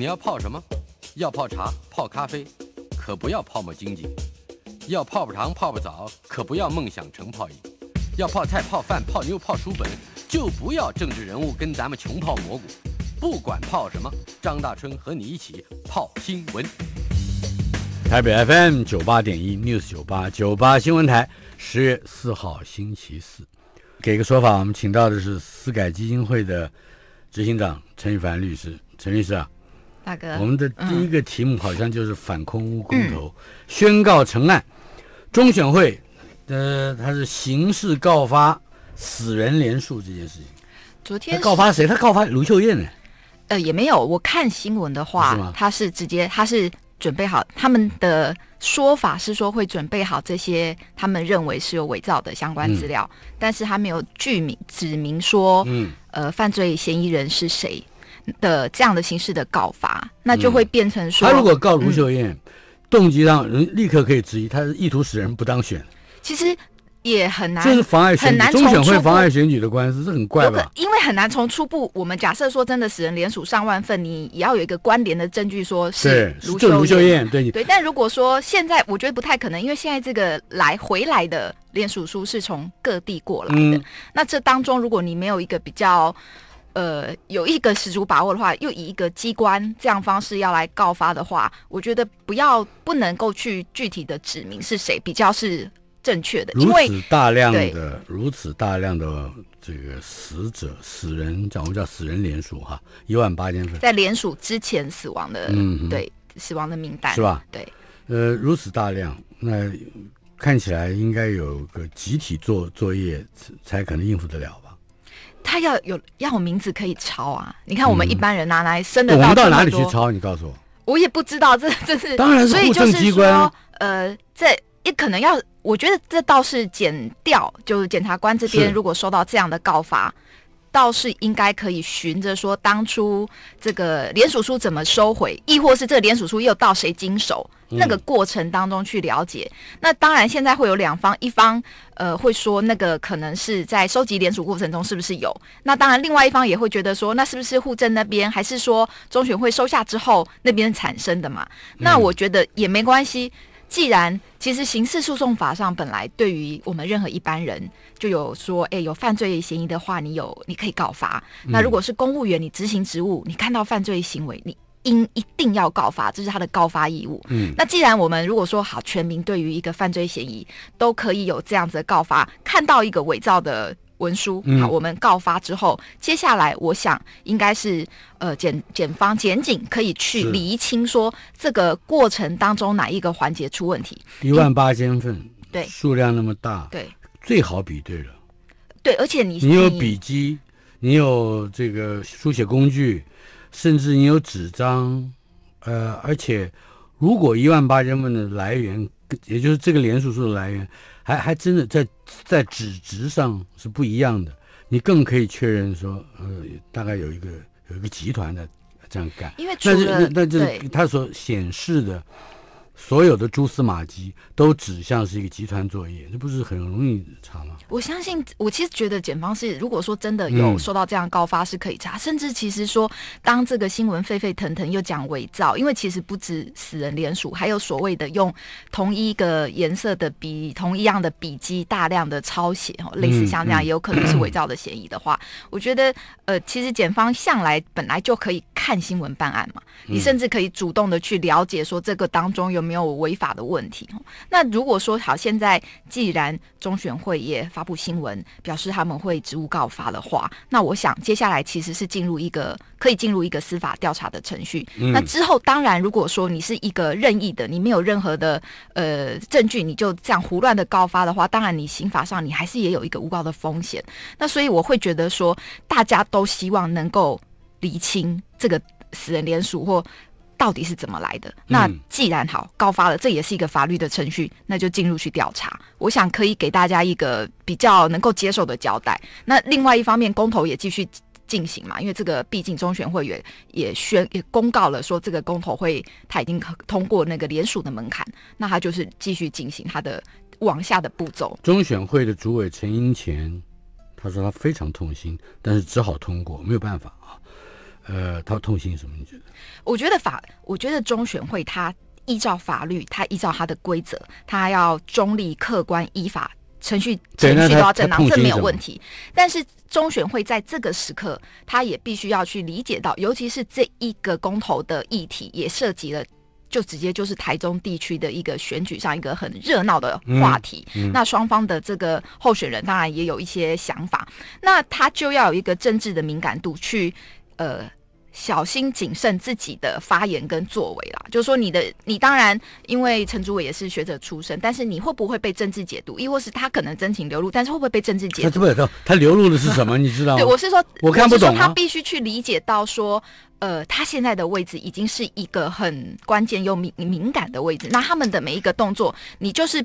你要泡什么？要泡茶、泡咖啡，可不要泡沫经济；要泡泡糖、泡泡澡，可不要梦想成泡影；要泡菜、泡饭、泡妞、泡书本，就不要政治人物跟咱们穷泡蘑菇。不管泡什么，张大春和你一起泡新闻。台北 FM 九八点一，News 九八九八新闻台，十月四号，星期四。给个说法，我们请到的是私改基金会的执行长陈羽凡律师。陈律师啊。大哥，我们的第一个题目好像就是反空屋公投宣告成案，中选会，的他是刑事告发死人连诉这件事情。昨天告发谁？他告发卢秀燕呢？呃，也没有。我看新闻的话，他是直接，他是准备好他们的说法是说会准备好这些他们认为是有伪造的相关资料，但是他没有具名指明说，呃，犯罪嫌疑人是谁。的这样的形式的告发，那就会变成说，他如果告卢秀燕，动机让人立刻可以质疑，他是意图使人不当选。其实也很难，就是妨碍选举，中选会妨碍选举的关系，这很怪吧？因为很难从初步，我们假设说真的使人联署上万份，你也要有一个关联的证据，说是卢秀卢秀燕对你对。但如果说现在，我觉得不太可能，因为现在这个来回来的联署书是从各地过来的，那这当中如果你没有一个比较。呃，有一个十足把握的话，又以一个机关这样方式要来告发的话，我觉得不要不能够去具体的指明是谁，比较是正确的。如此大量的如此大量的这个死者死人，讲我们叫死人联署哈，一万八千份，在联署之前死亡的，对死亡的名单是吧？对，呃，如此大量，那看起来应该有个集体做作业才可能应付得了。他要有要有名字可以抄啊！你看我们一般人拿来生的到我们到哪里去抄？你告诉我。我也不知道，这这是。当然是以就机关。呃，这也可能要，我觉得这倒是减掉，就是检察官这边如果收到这样的告发。倒是应该可以循着说当初这个联署书怎么收回，亦或是这个联署书又到谁经手，那个过程当中去了解。那当然现在会有两方，一方呃会说那个可能是在收集联署过程中是不是有，那当然另外一方也会觉得说那是不是户政那边，还是说中选会收下之后那边产生的嘛？那我觉得也没关系，既然其实刑事诉讼法上本来对于我们任何一般人。就有说，哎，有犯罪嫌疑的话，你有你可以告发。那如果是公务员，你执行职务，你看到犯罪行为，你应一定要告发，这是他的告发义务。嗯，那既然我们如果说好，全民对于一个犯罪嫌疑都可以有这样子的告发，看到一个伪造的文书，好，我们告发之后，接下来我想应该是呃，检检方、检警可以去厘清说这个过程当中哪一个环节出问题。一万八千份，对数量那么大，对。最好比对了，对，而且你你有笔迹，你有这个书写工具，甚至你有纸张，呃，而且如果一万八千份的来源，也就是这个连数数的来源，还还真的在在纸质上是不一样的，你更可以确认说，呃，大概有一个有一个集团的这样干，因为那那那这他所显示的。所有的蛛丝马迹都指向是一个集团作业，这不是很容易查吗？我相信，我其实觉得检方是，如果说真的有收到这样告发，是可以查。甚至其实说，当这个新闻沸沸腾腾又讲伪造，因为其实不止死人联署，还有所谓的用同一个颜色的笔、同一样的笔迹大量的抄写，哦，类似像这样，也有可能是伪造的嫌疑的话，我觉得，呃，其实检方向来本来就可以看新闻办案嘛，你甚至可以主动的去了解说这个当中有。没有违法的问题。那如果说好，现在既然中选会也发布新闻表示他们会职务告发的话，那我想接下来其实是进入一个可以进入一个司法调查的程序。那之后当然，如果说你是一个任意的，你没有任何的呃证据，你就这样胡乱的告发的话，当然你刑法上你还是也有一个诬告的风险。那所以我会觉得说，大家都希望能够厘清这个死人连署或。到底是怎么来的？那既然好告发了，这也是一个法律的程序，那就进入去调查。我想可以给大家一个比较能够接受的交代。那另外一方面，公投也继续进行嘛，因为这个毕竟中选会员也宣也公告了说这个公投会他已经通过那个联署的门槛，那他就是继续进行他的往下的步骤。中选会的主委陈英前，他说他非常痛心，但是只好通过，没有办法啊。呃，他痛心什么？你觉得？我觉得法，我觉得中选会他依照法律，他依照他的规则，他要中立、客观、依法程序，程序都要正当，这没有问题。但是中选会在这个时刻，他也必须要去理解到，尤其是这一个公投的议题，也涉及了，就直接就是台中地区的一个选举上一个很热闹的话题。那双方的这个候选人当然也有一些想法，那他就要有一个政治的敏感度去。呃，小心谨慎自己的发言跟作为啦，就是说你的，你当然，因为陈祖伟也是学者出身，但是你会不会被政治解读，亦或是他可能真情流露，但是会不会被政治解读？他他流露的是什么？你知道吗？对，我是说，我看不懂啊。他必须去理解到说，呃，他现在的位置已经是一个很关键又敏敏感的位置，那他们的每一个动作，你就是。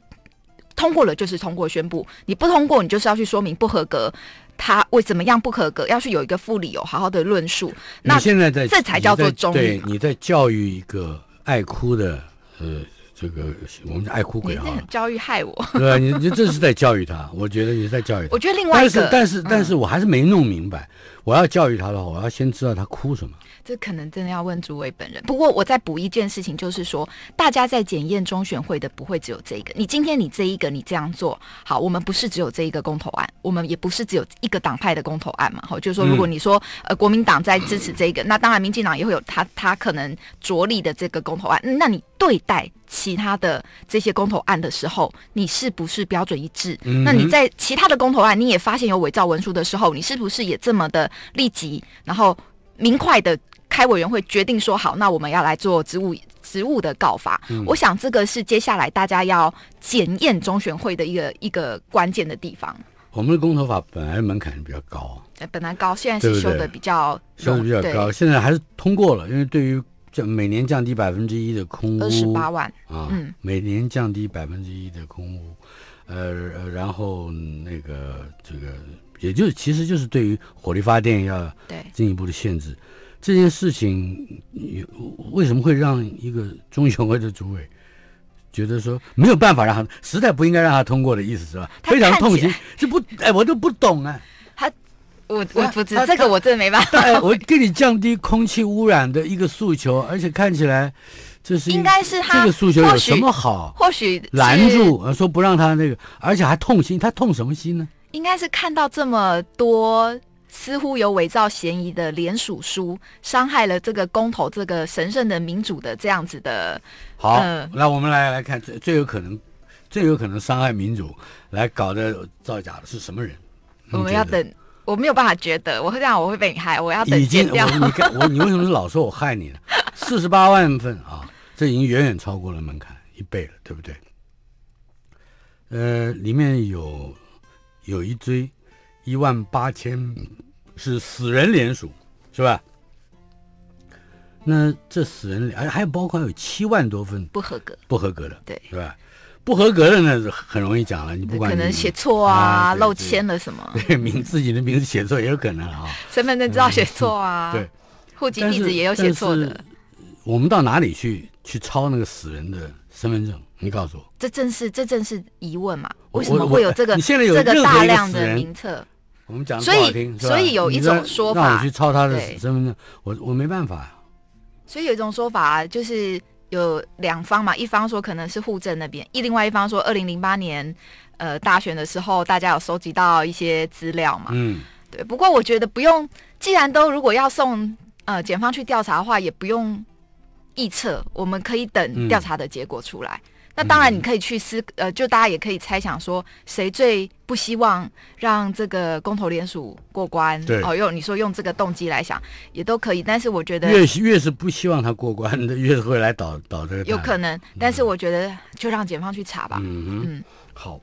通过了就是通过宣布，你不通过你就是要去说明不合格，他为怎么样不合格？要去有一个副理由，好好的论述。那现在在这才叫做忠，对，你在教育一个爱哭的呃，这个我们叫爱哭鬼啊。教育害我，对你你这是在教育他，我觉得你在教育。我觉得另外一个，但是但是但是我还是没弄明白。我要教育他的话，我要先知道他哭什么。这可能真的要问朱伟本人。不过，我再补一件事情，就是说，大家在检验中选会的，不会只有这个。你今天你这一个你这样做好，我们不是只有这一个公投案，我们也不是只有一个党派的公投案嘛？好，就是说，如果你说呃国民党在支持这一个，那当然民进党也会有他他可能着力的这个公投案。那你对待其他的这些公投案的时候，你是不是标准一致？那你在其他的公投案你也发现有伪造文书的时候，你是不是也这么的？立即，然后明快的开委员会决定说好，那我们要来做职务职务的告发。我想这个是接下来大家要检验中选会的一个一个关键的地方。我们的公投法本来门槛比较高，本来高，现在是修的比较修的比较高，现在还是通过了，因为对于降每年降低百分之一的空屋二十八万啊，每年降低百分之一的空屋，呃，然后那个这个。也就是，其实就是对于火力发电要进一步的限制，这件事情，为什么会让一个中雄会的主委觉得说没有办法让他，实在不应该让他通过的意思是吧？非常痛心，这不，哎，我都不懂啊。他，我我不知道这个，我真没办法。我给你降低空气污染的一个诉求，而且看起来这是应该是他这个诉求有什么好？或许拦住，说不让他那个，而且还痛心，他痛什么心呢？应该是看到这么多似乎有伪造嫌疑的联署书，伤害了这个公投这个神圣的民主的这样子的。好，那我们来来看最最有可能、最有可能伤害民主来搞的造假的是什么人？我们要等，我没有办法觉得，我会这样，我会被你害。我要已经我你你为什么是老说我害你呢？四十八万份啊，这已经远远超过了门槛一倍了，对不对？呃，里面有。有一堆，一万八千是死人联署，是吧？那这死人还还包括有七万多份不合格、不合格的，对，是吧？不合格的呢，很容易讲了，你不管可能写错啊、漏签了什么，对，名自己的名字写错也有可能啊，身份证照写错啊，对，户籍地址也有写错的。我们到哪里去去抄那个死人的身份证？你告诉我，这正是这正是疑问嘛？为什么会有这个这个大量的名册？我们讲不好听，所以所以有一种说法，我去抄他的身份证，我我没办法呀。所以有一种说法，就是有两方嘛，一方说可能是户政那边，一另外一方说二零零八年呃大选的时候，大家有收集到一些资料嘛？嗯，对。不过我觉得不用，既然都如果要送呃检方去调查的话，也不用臆测，我们可以等调查的结果出来。那当然，你可以去思，呃，就大家也可以猜想说，谁最不希望让这个公投联署过关？哦，用你说用这个动机来想也都可以。但是我觉得越越是不希望他过关的，越是会来导导这个。有可能，但是我觉得就让检方去查吧。嗯嗯，好，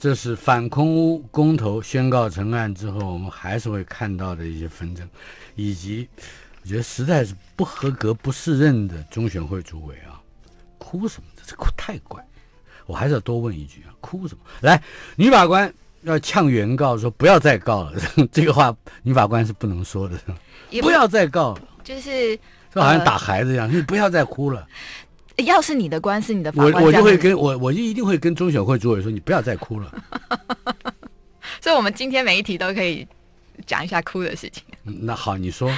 这是反空屋公投宣告成案之后，我们还是会看到的一些纷争，以及我觉得实在是不合格、不适任的中选会主委啊，哭什么？这哭太怪，我还是要多问一句啊，哭什么？来，女法官要呛原告说不要再告了，这个话女法官是不能说的，不要再告了，就是就好像打孩子一样，你不要再哭了。要是你的官司，你的我我就会跟我我就一定会跟中选会主委说，你不要再哭了。所以，我们今天每一题都可以讲一下哭的事情。那好，你说，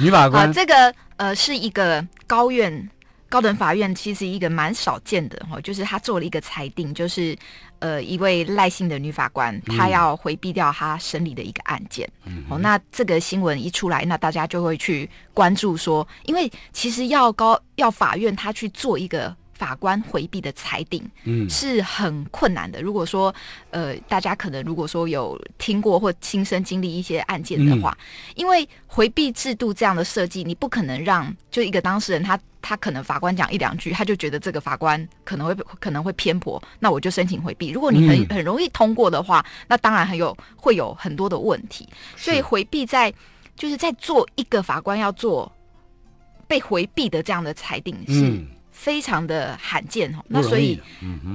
女法官，这个呃是一个高院。高等法院其实一个蛮少见的哈，就是他做了一个裁定，就是呃一位赖姓的女法官，她要回避掉她审理的一个案件。哦，那这个新闻一出来，那大家就会去关注说，因为其实要高要法院他去做一个法官回避的裁定，嗯，是很困难的。如果说呃大家可能如果说有听过或亲身经历一些案件的话，因为回避制度这样的设计，你不可能让就一个当事人他。他可能法官讲一两句，他就觉得这个法官可能会可能会偏颇，那我就申请回避。如果你很很容易通过的话，那当然很有会有很多的问题。所以回避在就是在做一个法官要做被回避的这样的裁定是非常的罕见哈。那所以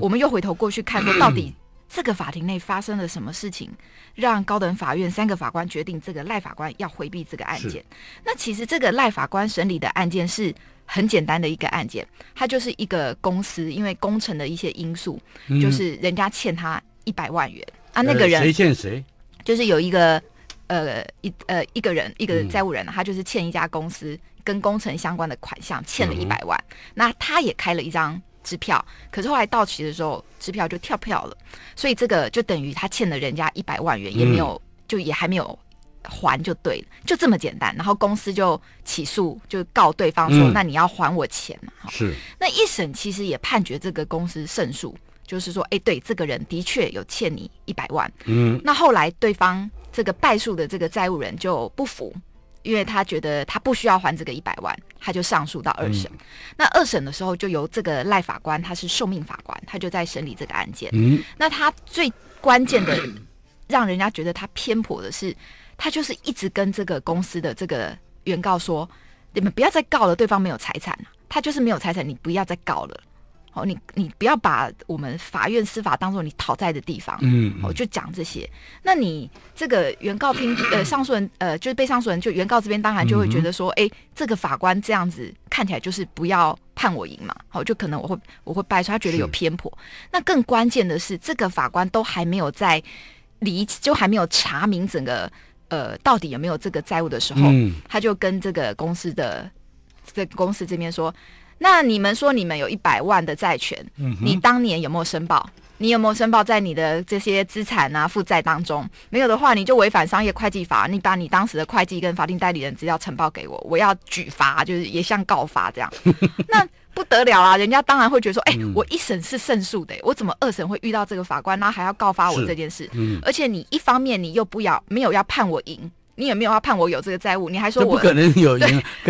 我们又回头过去看说到底。这个法庭内发生了什么事情，让高等法院三个法官决定这个赖法官要回避这个案件？那其实这个赖法官审理的案件是很简单的一个案件，他就是一个公司因为工程的一些因素，就是人家欠他一百万元啊，那个人谁欠谁？就是有一个呃一呃一个人一个债务人，他就是欠一家公司跟工程相关的款项欠了一百万，那他也开了一张。支票，可是后来到期的时候，支票就跳票了，所以这个就等于他欠了人家一百万元，也没有就也还没有还就对了，就这么简单。然后公司就起诉，就告对方说，那你要还我钱嘛？是。那一审其实也判决这个公司胜诉，就是说，哎，对，这个人的确有欠你一百万。嗯。那后来对方这个败诉的这个债务人就不服。因为他觉得他不需要还这个一百万，他就上诉到二审。那二审的时候，就由这个赖法官，他是受命法官，他就在审理这个案件。嗯，那他最关键的，让人家觉得他偏颇的是，他就是一直跟这个公司的这个原告说，你们不要再告了，对方没有财产他就是没有财产，你不要再告了。好，你你不要把我们法院司法当做你讨债的地方，嗯，我就讲这些。那你这个原告听呃上诉人呃就是被上诉人，就原告这边当然就会觉得说，哎，这个法官这样子看起来就是不要判我赢嘛，好，就可能我会我会败，他觉得有偏颇。那更关键的是，这个法官都还没有在离就还没有查明整个呃到底有没有这个债务的时候，他就跟这个公司的在公司这边说。那你们说你们有一百万的债权，你当年有没有申报？你有没有申报在你的这些资产啊负债当中？没有的话，你就违反商业会计法，你把你当时的会计跟法定代理人资料呈报给我，我要举发，就是也像告发这样。那不得了啊！人家当然会觉得说，哎，我一审是胜诉的，我怎么二审会遇到这个法官，然后还要告发我这件事？而且你一方面你又不要没有要判我赢。你也没有要判我有这个债务，你还说不可能有，可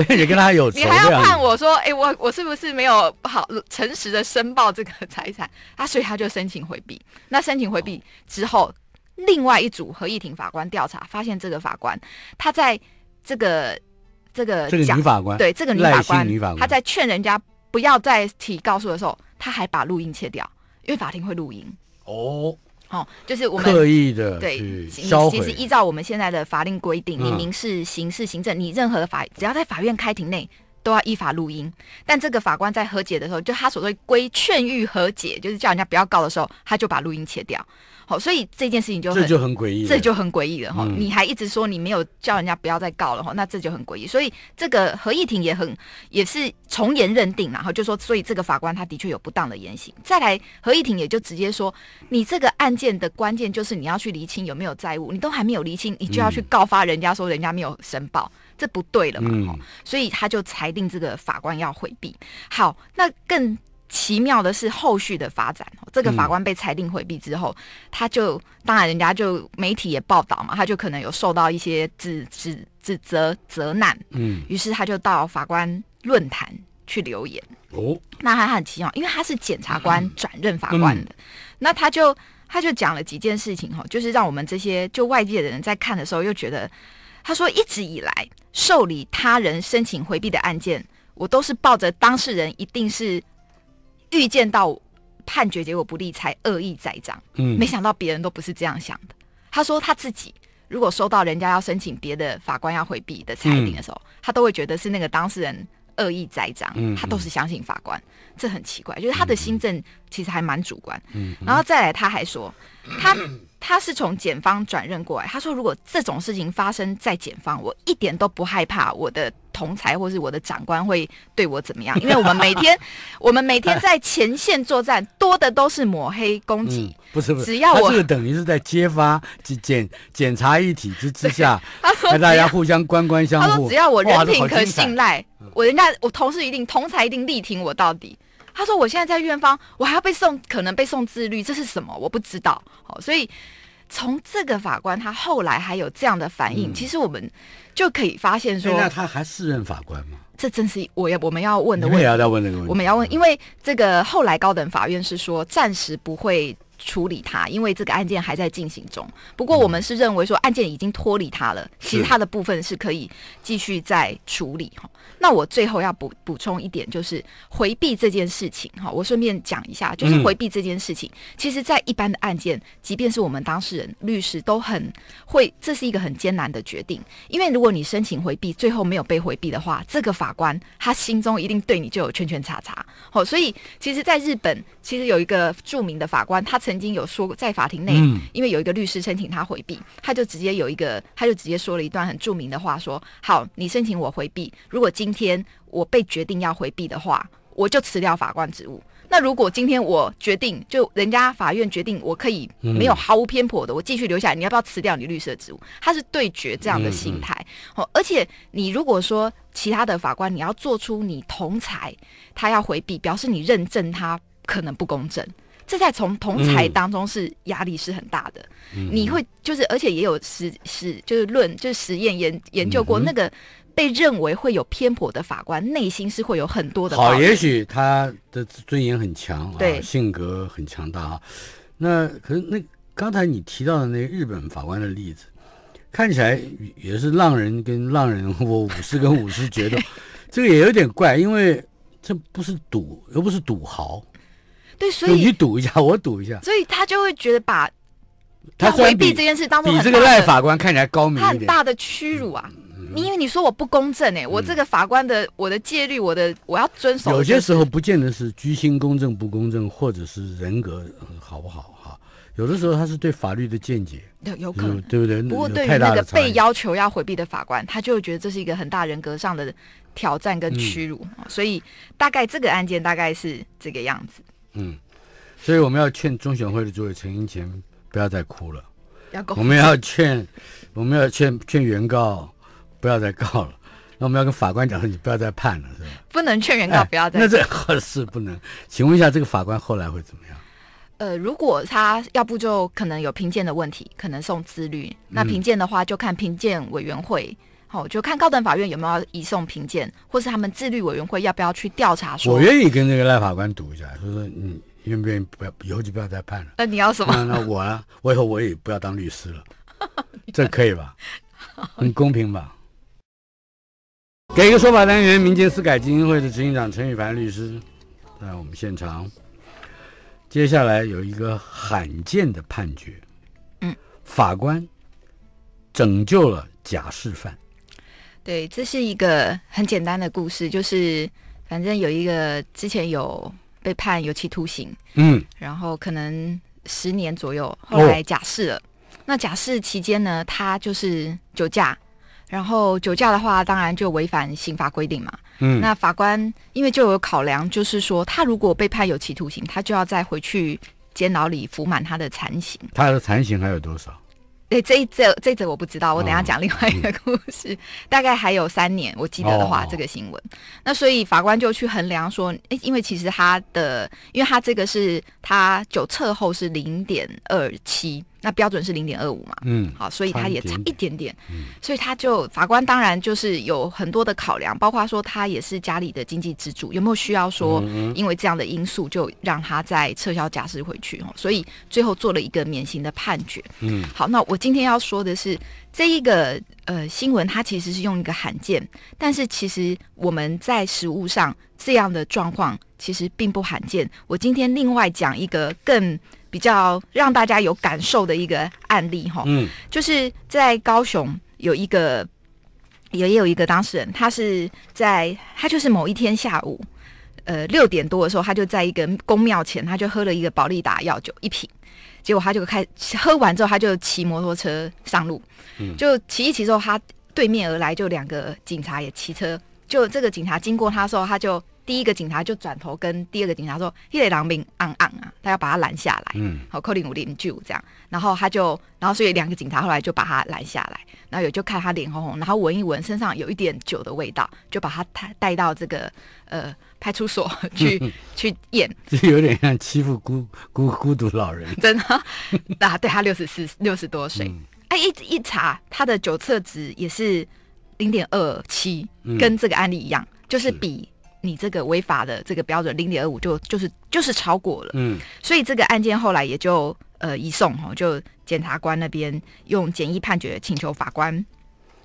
能也跟他有。你还要判我说，哎，我我是不是没有好诚实的申报这个财产啊？所以他就申请回避。那申请回避之后，另外一组合议庭法官调查发现，这个法官他在这个这个这个女法官对这个女法官，他在劝人家不要再提告诉的时候，他还把录音切掉，因为法庭会录音。哦。好，就是我们刻意的对，其实依照我们现在的法令规定，你民事、刑事、行政，你任何法，只要在法院开庭内。都要依法录音，但这个法官在和解的时候，就他所谓规劝喻和解，就是叫人家不要告的时候，他就把录音切掉。好，所以这件事情就这就很诡异，这就很诡异了哈。你还一直说你没有叫人家不要再告了哈，那这就很诡异。所以这个合议庭也很也是从严认定，然后就说，所以这个法官他的确有不当的言行。再来，合议庭也就直接说，你这个案件的关键就是你要去厘清有没有债务，你都还没有厘清，你就要去告发人家说人家没有申报。这不对了嘛，所以他就裁定这个法官要回避。好，那更奇妙的是后续的发展。这个法官被裁定回避之后，他就当然人家就媒体也报道嘛，他就可能有受到一些指指指责责难。嗯，于是他就到法官论坛去留言哦。那还很奇妙，因为他是检察官转任法官的，那他就他就讲了几件事情哈，就是让我们这些就外界的人在看的时候又觉得。他说：“一直以来受理他人申请回避的案件，我都是抱着当事人一定是预见到判决结果不利才恶意栽赃。嗯，没想到别人都不是这样想的。他说他自己如果收到人家要申请别的法官要回避的裁定的时候，他都会觉得是那个当事人恶意栽赃。他都是相信法官，这很奇怪，就是他的心证其实还蛮主观。嗯，然后再来他还说他。”他是从检方转任过来，他说：“如果这种事情发生在检方，我一点都不害怕，我的同才或是我的长官会对我怎么样？因为我们每天，我们每天在前线作战，多的都是抹黑攻击，不是不是。只要我这个等于是在揭发检检查一体之之下，他说大家互相官官相护，只要我人品可信赖，我人家我同事一定同才一定力挺我到底。”他说：“我现在在院方，我还要被送，可能被送自律，这是什么？我不知道。好，所以从这个法官他后来还有这样的反应，其实我们就可以发现说，那他还是任法官吗？这真是我要我们要问的问题，要问这个问题，我们要问，因为这个后来高等法院是说暂时不会。”处理他，因为这个案件还在进行中。不过我们是认为说案件已经脱离他了，其他的部分是可以继续再处理哈。那我最后要补补充一点，就是回避这件事情哈。我顺便讲一下，就是回避这件事情，其实，在一般的案件，即便是我们当事人律师都很会，这是一个很艰难的决定，因为如果你申请回避，最后没有被回避的话，这个法官他心中一定对你就有圈圈叉叉。好，所以其实，在日本，其实有一个著名的法官，他曾。曾经有说过，在法庭内，因为有一个律师申请他回避，他就直接有一个，他就直接说了一段很著名的话，说：“好，你申请我回避，如果今天我被决定要回避的话，我就辞掉法官职务。那如果今天我决定，就人家法院决定我可以没有毫无偏颇的，我继续留下来，你要不要辞掉你律师的职务？”他是对决这样的心态哦。而且，你如果说其他的法官，你要做出你同裁他要回避，表示你认证他可能不公正。这在从同才当中是压力是很大的，你会就是而且也有实实就是论就是实验研研究过那个被认为会有偏颇的法官内心是会有很多的好，也许他的尊严很强，对性格很强大啊。那可是那刚才你提到的那日本法官的例子，看起来也是浪人跟浪人，我武士跟武士决斗，这个也有点怪，因为这不是赌，又不是赌豪。对，所以你赌一下，我赌一下，所以他就会觉得把 他回避这件事当中，比这个赖法官看起来高明，很大的屈辱啊！你因为你说我不公正，哎，我这个法官的我的戒律，我的我要遵守。有些时候不见得是居心公正不公正，或者是人格好不好哈？有的时候他是对法律的见解有有可能，对不对？不过对于那个被要求要回避的法官，他就觉得这是一个很大人格上的挑战跟屈辱，所以大概这个案件大概是这个样子。嗯，所以我们要劝中选会的主位陈英杰不要再哭了。我们要劝，我们要劝劝原告不要再告了。那我们要跟法官讲说，你不要再判了，是吧？不能劝原告不要再。那这合适不能？请问一下，这个法官后来会怎么样？呃，如果他要不就可能有评鉴的问题，可能送自律。那评鉴的话，就看评鉴委员会。好，就看高等法院有没有移送评鉴，或是他们自律委员会要不要去调查。我愿意跟这个赖法官赌一下，就是你愿不愿意不要，以后就不要再判了。那你要什么？那我啊，我以后我也不要当律师了，这可以吧？很公平吧？给一个说法单元，民间私改基金会的执行长陈宇凡律师在我们现场。接下来有一个罕见的判决，嗯，法官拯救了假释犯。对，这是一个很简单的故事，就是反正有一个之前有被判有期徒刑，嗯，然后可能十年左右，后来假释了。那假释期间呢，他就是酒驾，然后酒驾的话，当然就违反刑法规定嘛，嗯。那法官因为就有考量，就是说他如果被判有期徒刑，他就要再回去监牢里服满他的残刑。他的残刑还有多少？诶，这一这这则我不知道，我等下讲另外一个故事，大概还有三年，我记得的话，这个新闻。那所以法官就去衡量说，诶，因为其实他的，因为他这个是他酒测后是零点二七。那标准是零点二五嘛，嗯，好，所以他也差一点点，嗯，所以他就法官当然就是有很多的考量，包括说他也是家里的经济支柱，有没有需要说，因为这样的因素就让他再撤销假释回去哦，所以最后做了一个免刑的判决，嗯，好，那我今天要说的是这一个呃新闻，它其实是用一个罕见，但是其实我们在实物上这样的状况其实并不罕见，我今天另外讲一个更。比较让大家有感受的一个案例哈，嗯，就是在高雄有一个，也也有一个当事人，他是在他就是某一天下午，呃六点多的时候，他就在一个公庙前，他就喝了一个宝利达药酒一瓶，结果他就开喝完之后，他就骑摩托车上路，就骑一骑之后，他对面而来就两个警察也骑车，就这个警察经过他的时候，他就。第一个警察就转头跟第二个警察说：“一雷狼兵，昂昂啊，他要把他拦下来。”嗯，好扣零五零九这样。然后他就，然后所以两个警察后来就把他拦下来。然后有就看他脸红红，然后闻一闻身上有一点酒的味道，就把他带带到这个呃派出所 去 去验。就有点像欺负孤孤孤独老人，真的。啊，对他六十四六十多岁，哎，一一查他的酒测值也是零点二七，跟这个案例一样，就是比。你这个违法的这个标准零点二五就就是就是超过了，嗯，所以这个案件后来也就呃移送哈，就检察官那边用简易判决请求法官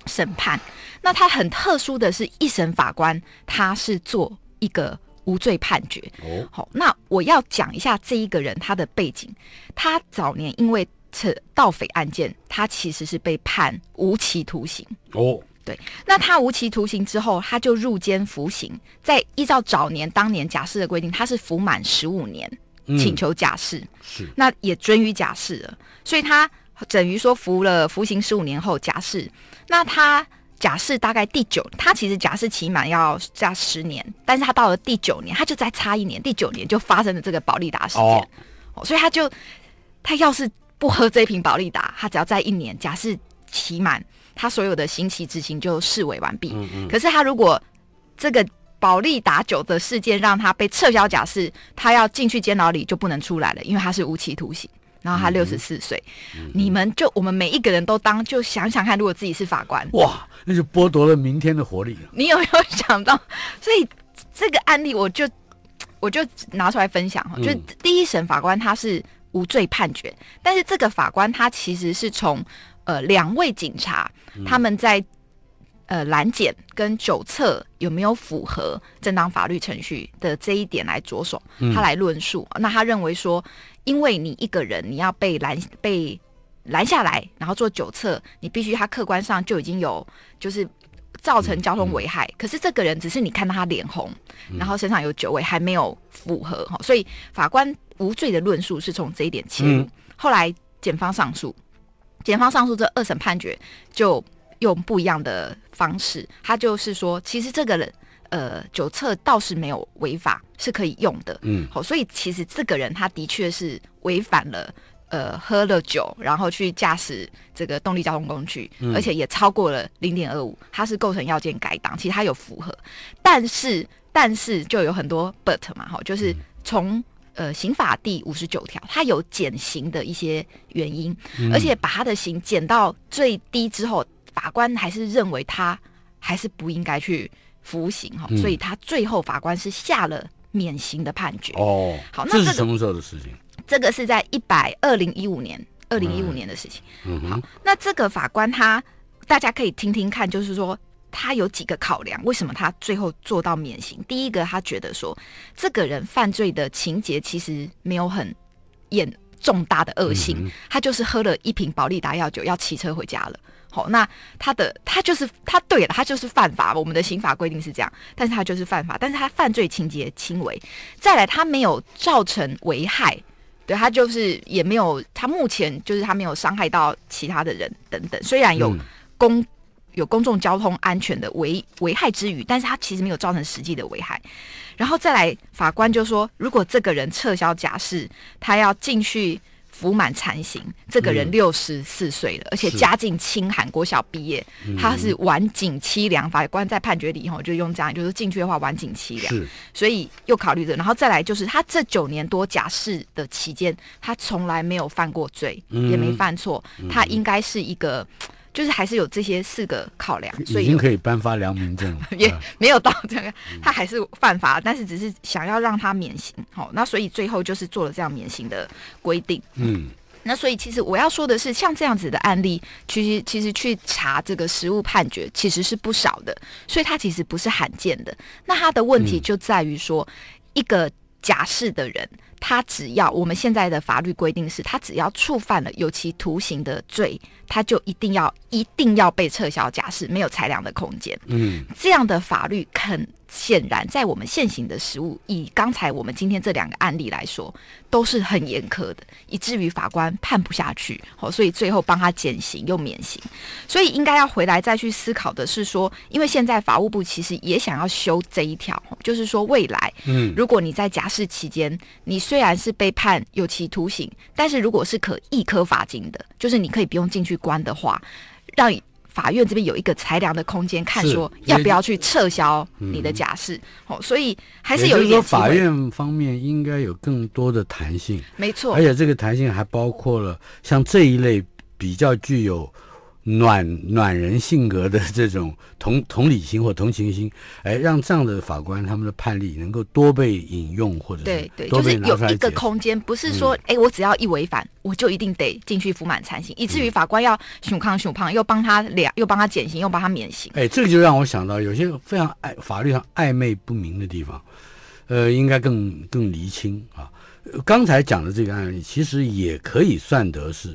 审判。那他很特殊的是一审法官他是做一个无罪判决哦。好，那我要讲一下这一个人他的背景，他早年因为此盗匪案件，他其实是被判无期徒刑哦。对，那他无期徒刑之后，他就入监服刑，在依照早年当年假释的规定，他是服满十五年，请求假释，是，那也准予假释了，所以他等于说服了服刑十五年后假释，那他假释大概第九，他其实假释期满要加十年，但是他到了第九年，他就再差一年，第九年就发生了这个保利达事件，哦，所以他就他要是不喝这瓶保利达，他只要在一年假释期满。他所有的刑期执行就视为完毕。嗯嗯。可是他如果这个保利打酒的事件让他被撤销假释，他要进去监牢里就不能出来了，因为他是无期徒刑。然后他六十四岁，你们就我们每一个人都当就想想看，如果自己是法官，哇，那就剥夺了明天的活力。你有没有想到？所以这个案例，我就我就拿出来分享哈。就第一审法官他是无罪判决，但是这个法官他其实是从。呃，两位警察他们在呃拦检跟酒测有没有符合正当法律程序的这一点来着手，他来论述。那他认为说，因为你一个人你要被拦被拦下来，然后做酒测，你必须他客观上就已经有就是造成交通危害。可是这个人只是你看到他脸红，然后身上有酒味，还没有符合哈，所以法官无罪的论述是从这一点切入。后来检方上诉。检方上诉这二审判决，就用不一样的方式，他就是说，其实这个人，呃，酒测倒是没有违法，是可以用的，嗯，好，所以其实这个人他的确是违反了，呃，喝了酒然后去驾驶这个动力交通工具，而且也超过了零点二五，他是构成要件改档，其实他有符合，但是但是就有很多 but 嘛，哈，就是从。呃，刑法第五十九条，他有减刑的一些原因，而且把他的刑减到最低之后，法官还是认为他还是不应该去服刑哈，所以他最后法官是下了免刑的判决。哦，好，那这是什么时候的事情？这个是在一百二零一五年，二零一五年的事情。嗯好，那这个法官他大家可以听听看，就是说。他有几个考量，为什么他最后做到免刑？第一个，他觉得说，这个人犯罪的情节其实没有很严重大的恶性，他就是喝了一瓶保利达药酒要骑车回家了。好，那他的他就是他对了，他就是犯法。我们的刑法规定是这样，但是他就是犯法，但是他犯罪情节轻微，再来他没有造成危害，对他就是也没有他目前就是他没有伤害到其他的人等等。虽然有公。有公众交通安全的危危害之余，但是他其实没有造成实际的危害，然后再来法官就说，如果这个人撤销假释，他要进去服满残刑，这个人六十四岁了，而且家境清寒，国小毕业，他是晚景凄凉。法官在判决里后就用这样，就是进去的话晚景凄凉，所以又考虑着，然后再来就是他这九年多假释的期间，他从来没有犯过罪，也没犯错，他应该是一个。就是还是有这些四个考量，所以已经可以颁发良民证了，也没有到这个，他还是犯法，但是只是想要让他免刑，好，那所以最后就是做了这样免刑的规定。嗯，那所以其实我要说的是，像这样子的案例，其实其实去查这个实物判决其实是不少的，所以它其实不是罕见的。那他的问题就在于说，一个假释的人。他只要我们现在的法律规定是，他只要触犯了有期徒刑的罪，他就一定要、一定要被撤销假释，没有裁量的空间。嗯，这样的法律肯。显然，在我们现行的食物，以刚才我们今天这两个案例来说，都是很严苛的，以至于法官判不下去，好，所以最后帮他减刑又免刑。所以应该要回来再去思考的是说，因为现在法务部其实也想要修这一条，就是说未来，嗯，如果你在假释期间，你虽然是被判有期徒刑，但是如果是可一颗罚金的，就是你可以不用进去关的话，让。法院这边有一个裁量的空间，看说要不要去撤销你的假释，哦，所以还是有一点。法院方面应该有更多的弹性，没错，而且这个弹性还包括了像这一类比较具有。暖暖人性格的这种同同理心或同情心，哎，让这样的法官他们的判例能够多被引用或者对对，就是有一个空间，不是说哎，我只要一违反，我就一定得进去服满残刑，以至于法官要熊康熊胖又帮他俩又帮他减刑又帮他免刑。哎，这个就让我想到有些非常暧法律上暧昧不明的地方，呃，应该更更厘清啊。刚才讲的这个案例其实也可以算得是。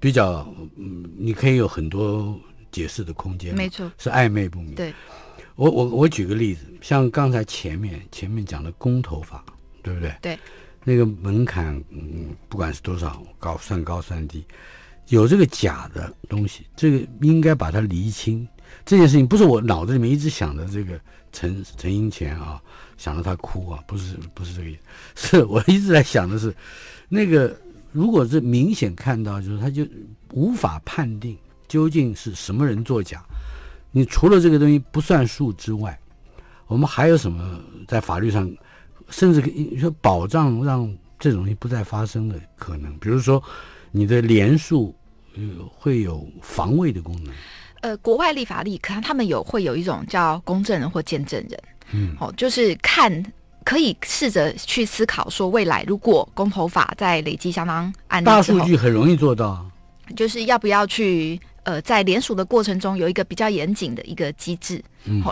比较，嗯，你可以有很多解释的空间，没错，是暧昧不明。对，我我我举个例子，像刚才前面前面讲的公投法，对不对？对，那个门槛，嗯，不管是多少高，算高算低，有这个假的东西，这个应该把它厘清。这件事情不是我脑子里面一直想着这个陈陈英钱啊，想着他哭啊，不是不是这个意思，是我一直在想的是那个。如果是明显看到，就是他就无法判定究竟是什么人作假。你除了这个东西不算数之外，我们还有什么在法律上，甚至说保障让这种东西不再发生的可能？比如说，你的连数会有防卫的功能。呃，国外立法立可能他们有会有一种叫公证人或见证人，嗯，哦，就是看。可以试着去思考，说未来如果公投法在累积相当案例大数据很容易做到，就是要不要去呃，在联署的过程中有一个比较严谨的一个机制，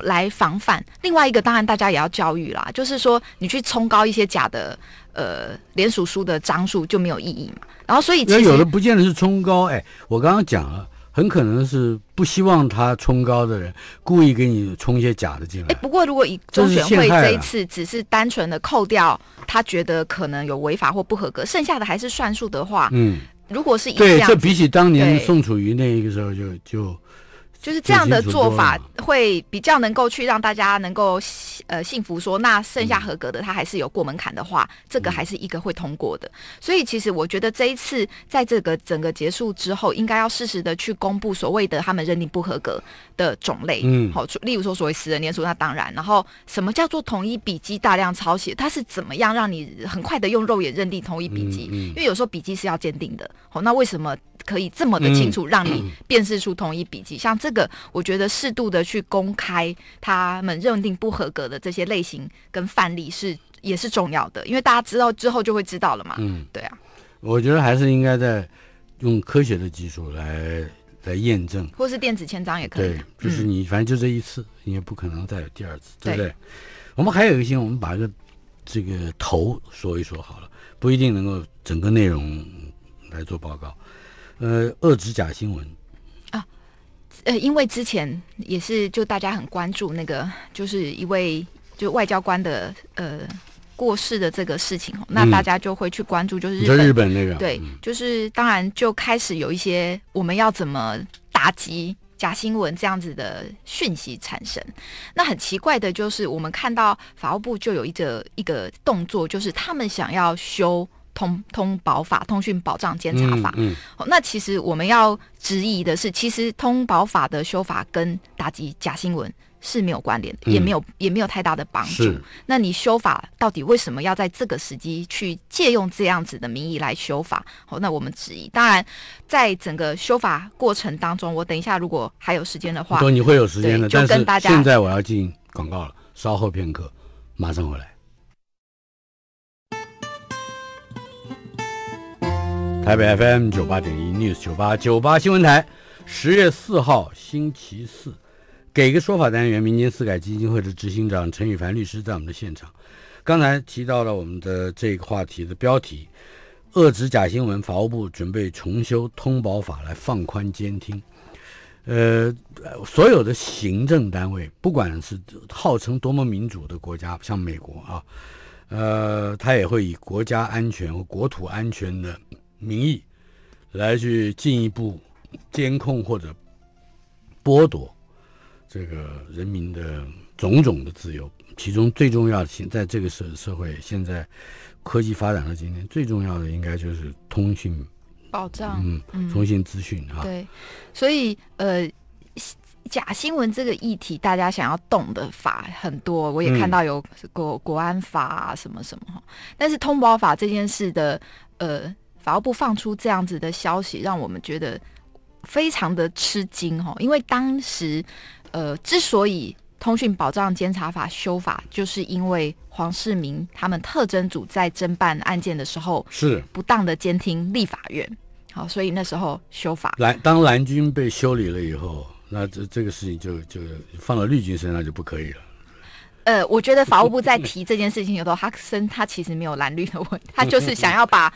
来防范。另外一个当然大家也要教育啦，就是说你去冲高一些假的呃连署书的张数就没有意义嘛。然后所以其实有的不见得是冲高，哎，我刚刚讲了。很可能是不希望他冲高的人故意给你冲一些假的进来。哎，不过如果以中选会这一次只是单纯的扣掉，他觉得可能有违法或不合格，剩下的还是算数的话，嗯，如果是一对，这比起当年宋楚瑜那一个时候就就。就是这样的做法会比较能够去让大家能够呃幸福，说那剩下合格的他还是有过门槛的话，这个还是一个会通过的。所以其实我觉得这一次在这个整个结束之后，应该要适时的去公布所谓的他们认定不合格的种类，嗯，好，例如说所谓私人念书，那当然，然后什么叫做同一笔记大量抄写，它是怎么样让你很快的用肉眼认定同一笔记？因为有时候笔记是要鉴定的，好，那为什么？可以这么的清楚，让你辨识出同一笔记。像这个，我觉得适度的去公开他们认定不合格的这些类型跟范例是也是重要的，因为大家知道之后就会知道了嘛。嗯，对啊。我觉得还是应该在用科学的技术来来验证，或是电子签章也可以。对，就是你反正就这一次，你也不可能再有第二次，对不对？我们还有一些，我们把这个这个头说一说好了，不一定能够整个内容来做报告。呃，遏制假新闻啊，呃，因为之前也是就大家很关注那个，就是一位就外交官的呃过世的这个事情那大家就会去关注，就是日本那个，对，就是当然就开始有一些我们要怎么打击假新闻这样子的讯息产生。那很奇怪的就是，我们看到法务部就有一个一个动作，就是他们想要修。通通保法、通讯保障监察法，嗯那其实我们要质疑的是，其实通保法的修法跟打击假新闻是没有关联的，也没有也没有太大的帮助。那你修法到底为什么要在这个时机去借用这样子的名义来修法？好，那我们质疑。当然，在整个修法过程当中，我等一下如果还有时间的话，说你会有时间的，就跟大家。现在我要进广告了，稍后片刻，马上回来。台北 FM 九八点一 News 九八九八新闻台，十月四号星期四，给个说法单元，民间四改基金会的执行长陈宇凡律师在我们的现场，刚才提到了我们的这个话题的标题：遏制假新闻。法务部准备重修通保法来放宽监听。呃，所有的行政单位，不管是号称多么民主的国家，像美国啊，呃，他也会以国家安全和国土安全的。名义来去进一步监控或者剥夺这个人民的种种的自由，其中最重要的，在这个社社会现在科技发展到今天，最重要的应该就是通讯保障，嗯，通信资讯哈。对，所以呃，假新闻这个议题，大家想要动的法很多，我也看到有国国安法什么什么哈，但是通报法这件事的呃。法务部放出这样子的消息，让我们觉得非常的吃惊哦。因为当时，呃，之所以通讯保障监察法修法，就是因为黄世明他们特征组在侦办案件的时候是不当的监听立法院。好，所以那时候修法。蓝当蓝军被修理了以后，那这这个事情就就放到绿军身上就不可以了。呃，我觉得法务部在提这件事情，有时候哈克森他其实没有蓝绿的问题，他就是想要把。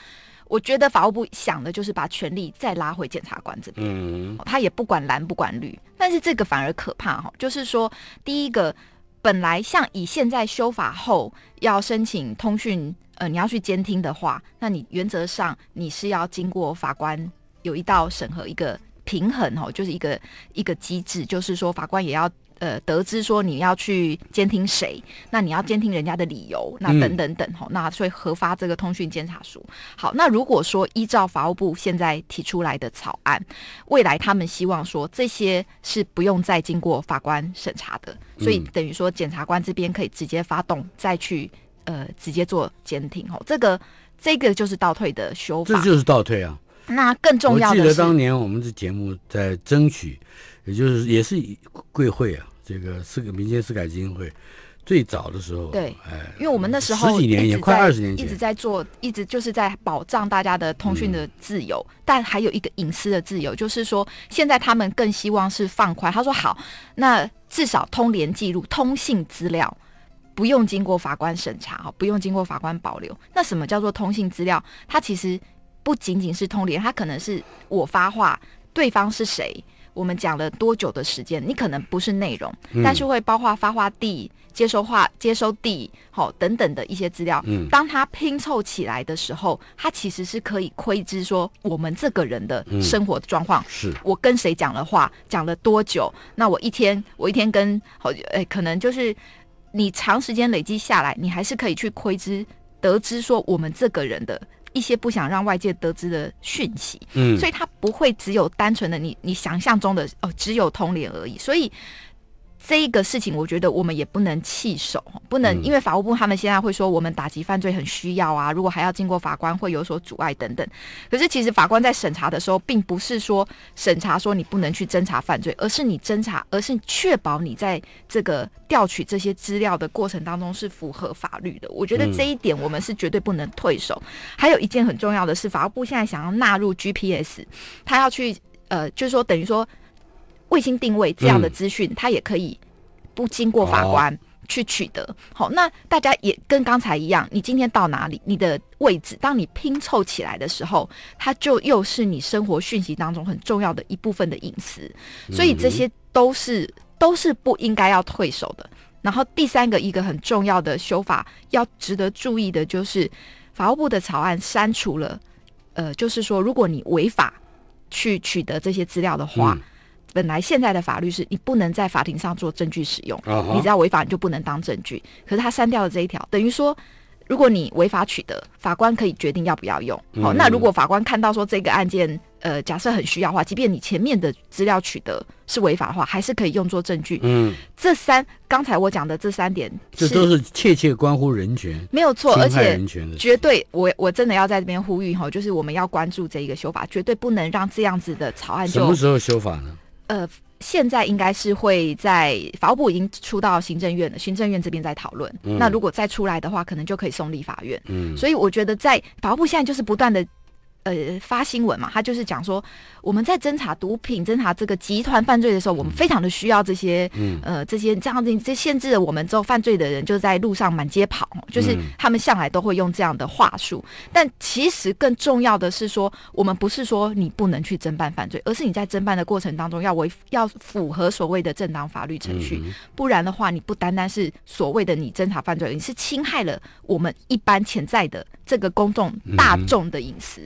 我觉得法务部想的就是把权力再拉回检察官这边，他也不管蓝不管绿，但是这个反而可怕哈，就是说，第一个，本来像以现在修法后要申请通讯，呃，你要去监听的话，那你原则上你是要经过法官有一道审核，一个平衡哦，就是一个一个机制，就是说法官也要。呃，得知说你要去监听谁，那你要监听人家的理由，那等等等吼，那所以核发这个通讯监察书。好，那如果说依照法务部现在提出来的草案，未来他们希望说这些是不用再经过法官审查的，所以等于说检察官这边可以直接发动再去呃直接做监听吼，这个这个就是倒退的修法，这就是倒退啊。那更重要，我记得当年我们的节目在争取，也就是也是贵会啊。这个四个民间四改基金会，最早的时候，对，哎，因为我们那时候十几年也快二十年，一直在做，一直就是在保障大家的通讯的自由，但还有一个隐私的自由，就是说，现在他们更希望是放宽。他说好，那至少通联记录、通信资料不用经过法官审查，哈，不用经过法官保留。那什么叫做通信资料？它其实不仅仅是通联，它可能是我发话，对方是谁。我们讲了多久的时间？你可能不是内容，但是会包括发话地、接收话、接收地，好等等的一些资料。嗯，当它拼凑起来的时候，它其实是可以窥知说我们这个人的生活状况。是，我跟谁讲了话，讲了多久？那我一天，我一天跟好，哎，可能就是你长时间累积下来，你还是可以去窥知、得知说我们这个人的。一些不想让外界得知的讯息，嗯，所以它不会只有单纯的你你想象中的哦，只有通联而已，所以。这一个事情，我觉得我们也不能弃守，不能因为法务部他们现在会说我们打击犯罪很需要啊，如果还要经过法官会有所阻碍等等。可是其实法官在审查的时候，并不是说审查说你不能去侦查犯罪，而是你侦查，而是确保你在这个调取这些资料的过程当中是符合法律的。我觉得这一点我们是绝对不能退守。还有一件很重要的是，法务部现在想要纳入 GPS，他要去呃，就是说等于说。卫星定位这样的资讯，它也可以不经过法官去取得。好，那大家也跟刚才一样，你今天到哪里，你的位置，当你拼凑起来的时候，它就又是你生活讯息当中很重要的一部分的隐私。所以这些都是都是不应该要退守的。然后第三个一个很重要的修法要值得注意的，就是法务部的草案删除了，呃，就是说如果你违法去取得这些资料的话。本来现在的法律是你不能在法庭上做证据使用，你知道违法你就不能当证据。可是他删掉了这一条，等于说，如果你违法取得，法官可以决定要不要用。好，那如果法官看到说这个案件，呃，假设很需要的话，即便你前面的资料取得是违法的话，还是可以用作证据。嗯，这三刚才我讲的这三点，这都是切切关乎人权，没有错，而且人权绝对，我我真的要在这边呼吁哈，就是我们要关注这一个修法，绝对不能让这样子的草案。什么时候修法呢？呃，现在应该是会在法务部已经出到行政院了，行政院这边在讨论。那如果再出来的话，可能就可以送立法院。嗯，所以我觉得在法务部现在就是不断的。呃，发新闻嘛，他就是讲说，我们在侦查毒品、侦查这个集团犯罪的时候，我们非常的需要这些，嗯，呃，这些这样子这限制了我们之后犯罪的人就在路上满街跑，就是他们向来都会用这样的话术。但其实更重要的是说，我们不是说你不能去侦办犯罪，而是你在侦办的过程当中要为要符合所谓的正当法律程序，不然的话，你不单单是所谓的你侦查犯罪，你是侵害了我们一般潜在的这个公众大众的隐私。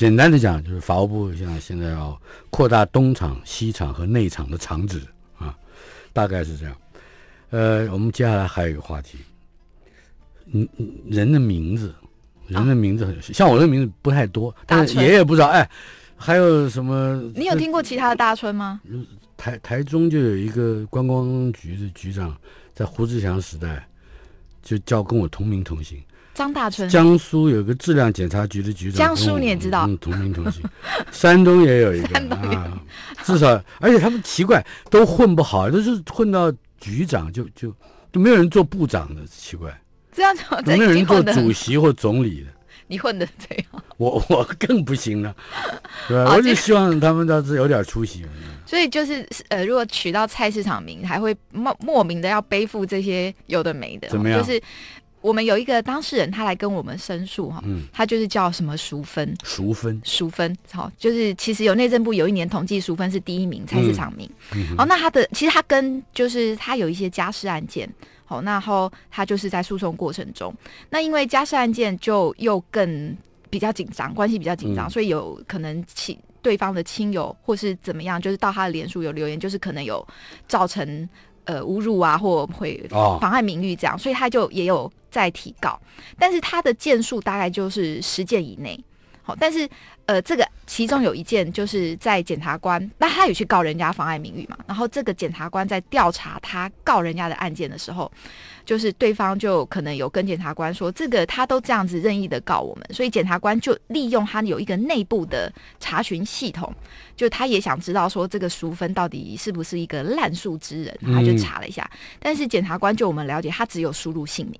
简单的讲，就是法务部，像现在要扩大东厂、西厂和内厂的厂址啊，大概是这样。呃，我们接下来还有一个话题，嗯，人的名字，人的名字很像我的名字不太多，但爷爷不知道。哎，还有什么？你有听过其他的大村吗？台台中就有一个观光局的局长，在胡志强时代就叫跟我同名同姓。张大春，江苏有个质量检查局的局长，江苏你也知道，嗯、同名同姓，山东也有一个啊，至少，而且他们奇怪，都混不好，都是混到局长就就，没有人做部长的奇怪，这样子，么？没有人做主席或总理的？你混的这样，我我更不行了，对吧？我就希望他们倒是有点出息。所以就是呃，如果取到菜市场名，还会莫莫名的要背负这些有的没的，怎么样？就是。我们有一个当事人，他来跟我们申诉哈，他就是叫什么淑芬，淑芬，淑芬，好，就是其实有内政部有一年统计，淑芬是第一名菜市场名，好，那他的其实他跟就是他有一些家事案件，好，然后他就是在诉讼过程中，那因为家事案件就又更比较紧张，关系比较紧张，所以有可能亲对方的亲友或是怎么样，就是到他的脸书有留言，就是可能有造成。呃，侮辱啊，或会妨碍名誉这样，所以他就也有在提告，但是他的件数大概就是十件以内。好，但是呃，这个其中有一件就是在检察官，那他也去告人家妨碍名誉嘛，然后这个检察官在调查他告人家的案件的时候。就是对方就可能有跟检察官说，这个他都这样子任意的告我们，所以检察官就利用他有一个内部的查询系统，就他也想知道说这个淑芬到底是不是一个烂数之人，他就查了一下。但是检察官就我们了解，他只有输入姓名，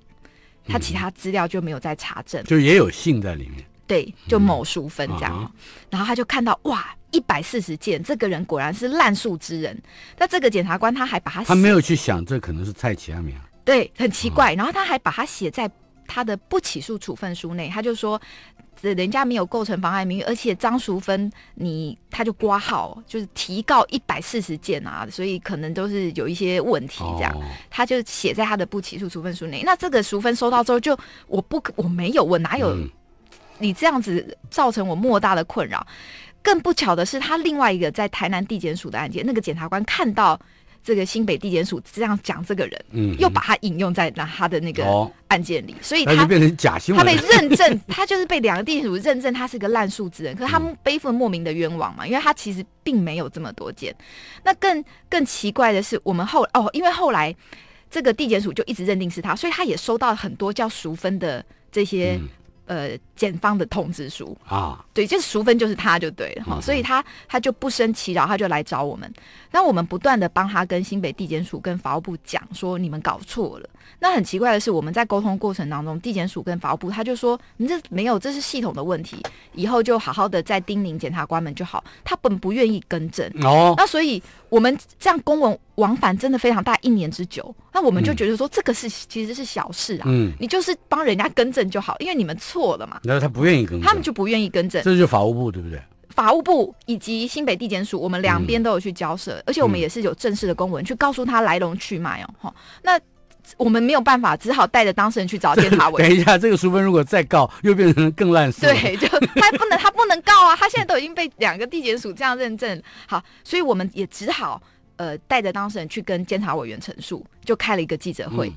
他其他资料就没有再查证，就也有姓在里面。对，就某淑芬这样。然后他就看到哇，一百四十件，这个人果然是烂数之人。那这个检察官他还把他，他没有去想这可能是蔡启安吗？对，很奇怪。然后他还把它写在他的不起诉处分书内，他就说，人家没有构成妨碍名誉，而且张淑芬你他就挂号，就是提告一百四十件啊，所以可能都是有一些问题这样。他就写在他的不起诉处分书内。那这个淑芬收到之后，就我不我没有我哪有你这样子造成我莫大的困扰。更不巧的是，他另外一个在台南地检署的案件，那个检察官看到。这个新北地检署这样讲，这个人，嗯，又把他引用在那他的那个案件里，所以他就变成假新闻，他被认证，他就是被两个地检署认证他是个烂数之人，可是他背负莫名的冤枉嘛，因为他其实并没有这么多件。那更更奇怪的是，我们后哦，因为后来这个地检署就一直认定是他，所以他也收到很多叫赎分的这些。呃，检方的通知书啊，对，就是淑芬，就是他就对了哈，所以他他就不生气，然后他就来找我们，那我们不断的帮他跟新北地检署跟法务部讲说，你们搞错了。那很奇怪的是，我们在沟通过程当中，地检署跟法务部他就说：“你这没有，这是系统的问题，以后就好好的在叮咛检察官们就好。”他本不愿意更正哦。那所以我们这样公文往返真的非常大，一年之久。那我们就觉得说，这个是其实是小事啊。嗯，你就是帮人家更正就好，因为你们错了嘛。那他不愿意更，他们就不愿意更正。这就是法务部对不对？法务部以及新北地检署，我们两边都有去交涉，而且我们也是有正式的公文去告诉他来龙去脉哦。那。我们没有办法，只好带着当事人去找监察委。等一下，这个淑芬如果再告，又变成更烂事。对，就他不能，他不能告啊！他现在都已经被两个地检署这样认证。好，所以我们也只好呃带着当事人去跟监察委员陈述，就开了一个记者会。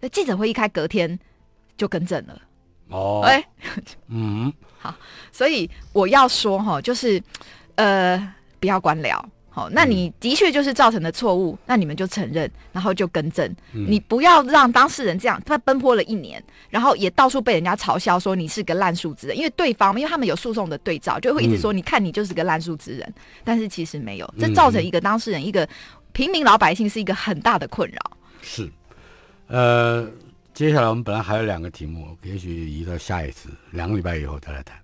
那记者会一开，隔天就更正了。哦，哎，嗯，好，所以我要说哈，就是呃，不要官僚。好，那你的确就是造成的错误，那你们就承认，然后就更正。你不要让当事人这样，他奔波了一年，然后也到处被人家嘲笑说你是个烂树字人，因为对方，因为他们有诉讼的对照，就会一直说你看你就是个烂树字人，但是其实没有，这造成一个当事人一个平民老百姓是一个很大的困扰。是，呃，接下来我们本来还有两个题目，也许移到下一次，两个礼拜以后再来谈。